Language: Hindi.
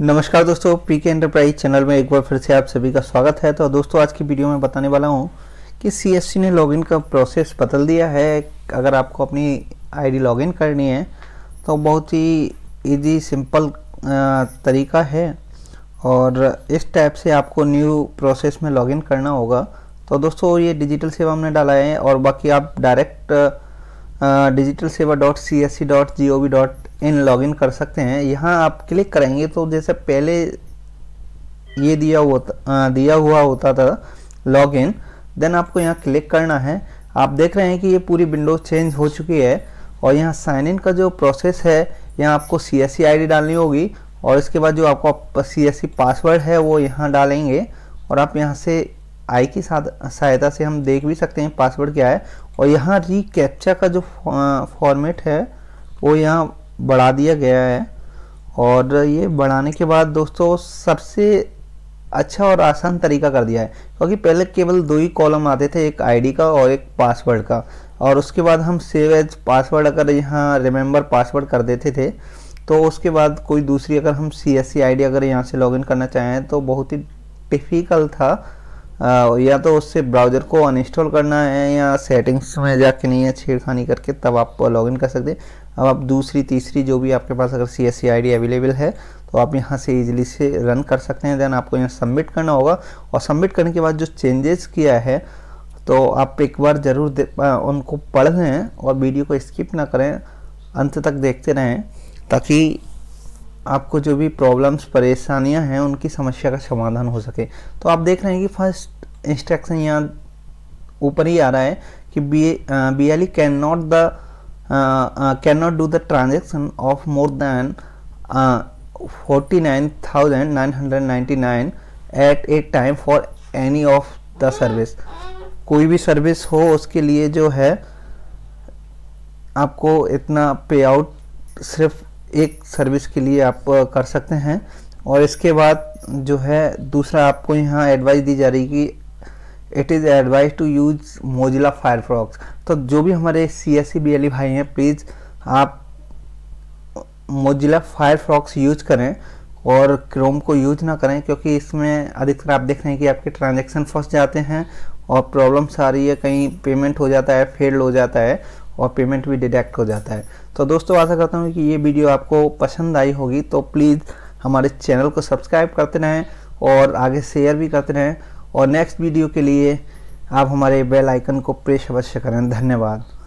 नमस्कार दोस्तों पी के एंटरप्राइज चैनल में एक बार फिर से आप सभी का स्वागत है तो दोस्तों आज की वीडियो में बताने वाला हूँ कि सी ने लॉगिन का प्रोसेस बदल दिया है अगर आपको अपनी आईडी लॉगिन करनी है तो बहुत ही इजी सिंपल तरीका है और इस टाइप से आपको न्यू प्रोसेस में लॉगिन करना होगा तो दोस्तों ये डिजिटल सेवा हमने डाला है और बाकी आप direct digital Seva dot C S C dot G O V dot in login कर सकते हैं यहाँ आप क्लिक करेंगे तो जैसे पहले ये दिया हुआ दिया हुआ होता था लॉगिन देन आपको यहाँ क्लिक करना है आप देख रहे हैं कि ये पूरी विंडो चेंज हो चुकी है और यहाँ साइन इन का जो प्रोसेस है यहाँ आपको सी एस डालनी होगी और इसके बाद जो आपका सी एस पासवर्ड है वो यहाँ डालेंगे और आप यहाँ से आई की सहायता से हम देख भी सकते हैं पासवर्ड क्या है और यहाँ रिकैप्चा का जो फॉर्मेट है वो यहाँ बढ़ा दिया गया है और ये बढ़ाने के बाद दोस्तों सबसे अच्छा और आसान तरीका कर दिया है क्योंकि पहले केवल दो ही कॉलम आते थे एक आईडी का और एक पासवर्ड का और उसके बाद हम सेव एज पासवर्ड अगर यहाँ रिमेंबर पासवर्ड कर देते थे तो उसके बाद कोई दूसरी अगर हम सी एस सी आई डी अगर यहाँ से लॉगिन करना चाहें तो बहुत ही डिफ़िकल्ट था हाँ, या तो उससे ब्राउज़र को अनइंस्टॉल करना है या सेटिंग्स में जाके नहीं है छेड़खानी करके तब आप लॉगिन कर सकते हैं अब आप दूसरी तीसरी जो भी आपके पास अगर C S C I D available है तो आप यहाँ से इजीली से रन कर सकते हैं देन आपको यहाँ सबमिट करना होगा और सबमिट करने के बाद जो चेंजेस किया है तो आप एक बार ज़रूर उनको पढ़ लें और वीडियो को स्किप ना करें अंत तक देखते रहें ताकि आपको जो भी प्रॉब्लम्स परेशानियां हैं उनकी समस्या का समाधान हो सके तो आप देख रहे हैं कि फर्स्ट इंस्ट्रक्शन यहाँ ऊपर ही आ रहा है कि B B L can not the can not do the transaction of more than forty nine thousand nine hundred ninety nine at a time for any of the service कोई भी सर्विस हो उसके लिए जो है आपको इतना पे आउट सिर्फ एक सर्विस के लिए आप कर सकते हैं और इसके बाद जो है दूसरा आपको यहाँ एडवाइस दी जा रही कि it is advise to use Mozilla Firefox तो जो भी हमारे C S C B L भाई हैं प्लीज़ आप मोजिला फायरफॉक्स यूज करें और क्रोम को यूज ना करें क्योंकि इसमें अधिकतर आप देख रहे हैं कि आपके ट्रांजेक्शन फंस जाते हैं और प्रॉब्लम्स आ रही है कहीं पेमेंट हो जाता है फेल हो जाता है और पेमेंट भी डिडेक्ट हो जाता है तो दोस्तों आशा करता हूँ कि ये वीडियो आपको पसंद आई होगी तो प्लीज़ हमारे चैनल को सब्सक्राइब करते रहें और आगे शेयर भी करते रहें और नेक्स्ट वीडियो के लिए आप हमारे बेल आइकन को प्रेस अवश्य करें धन्यवाद